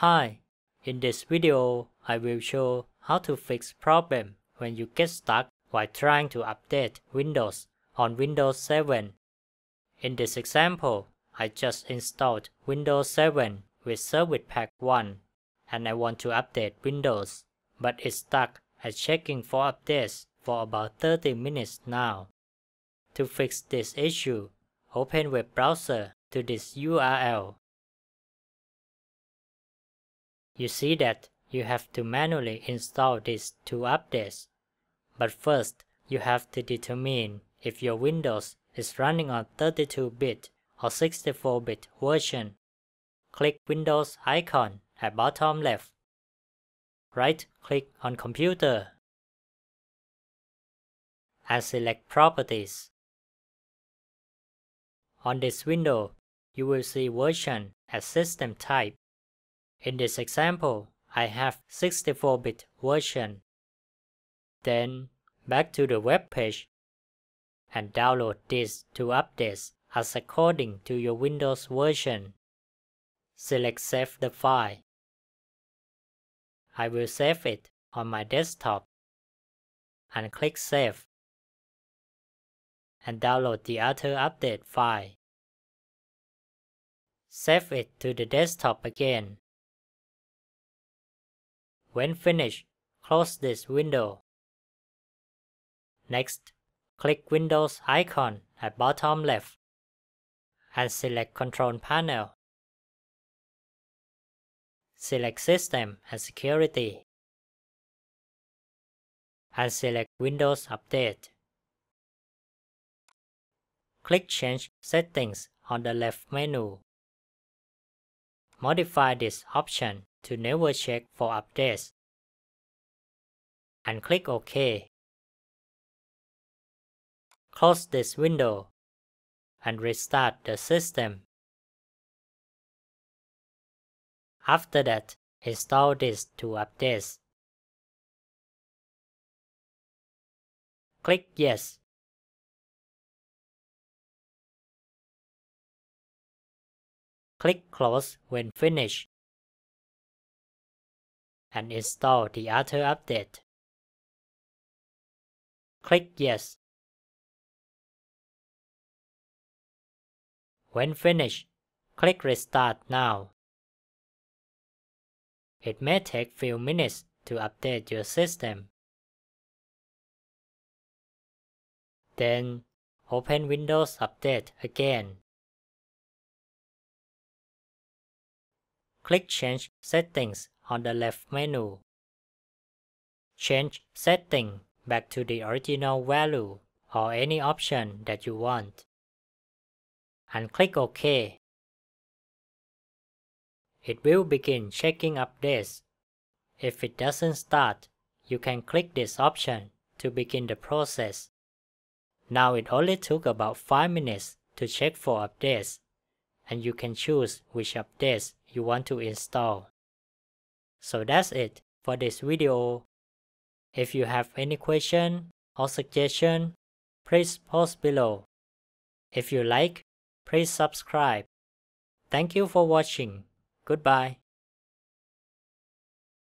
Hi, in this video, I will show how to fix problem when you get stuck while trying to update Windows on Windows 7. In this example, I just installed Windows 7 with Service Pack 1 and I want to update Windows, but it's stuck at checking for updates for about 30 minutes now. To fix this issue, open web browser to this URL you see that you have to manually install these two updates. But first, you have to determine if your Windows is running on 32-bit or 64-bit version. Click Windows icon at bottom left. Right-click on Computer and select Properties. On this window, you will see version as system type. In this example, I have 64-bit version. Then back to the web page and download this to updates as according to your Windows version. Select Save the file. I will save it on my desktop and click Save and download the other update file. Save it to the desktop again when finished, close this window. Next, click Windows icon at bottom left and select Control Panel. Select System and Security and select Windows Update. Click Change Settings on the left menu. Modify this option to never check for updates and click OK. Close this window and restart the system. After that, install these two updates. Click Yes. Click Close when finished and install the other update. Click Yes. When finished, click Restart now. It may take few minutes to update your system. Then, open Windows Update again. click Change Settings on the left menu. Change setting back to the original value or any option that you want. And click OK. It will begin checking updates. If it doesn't start, you can click this option to begin the process. Now it only took about 5 minutes to check for updates, and you can choose which updates you want to install. So that's it for this video. If you have any question or suggestion, please post below. If you like, please subscribe. Thank you for watching. Goodbye.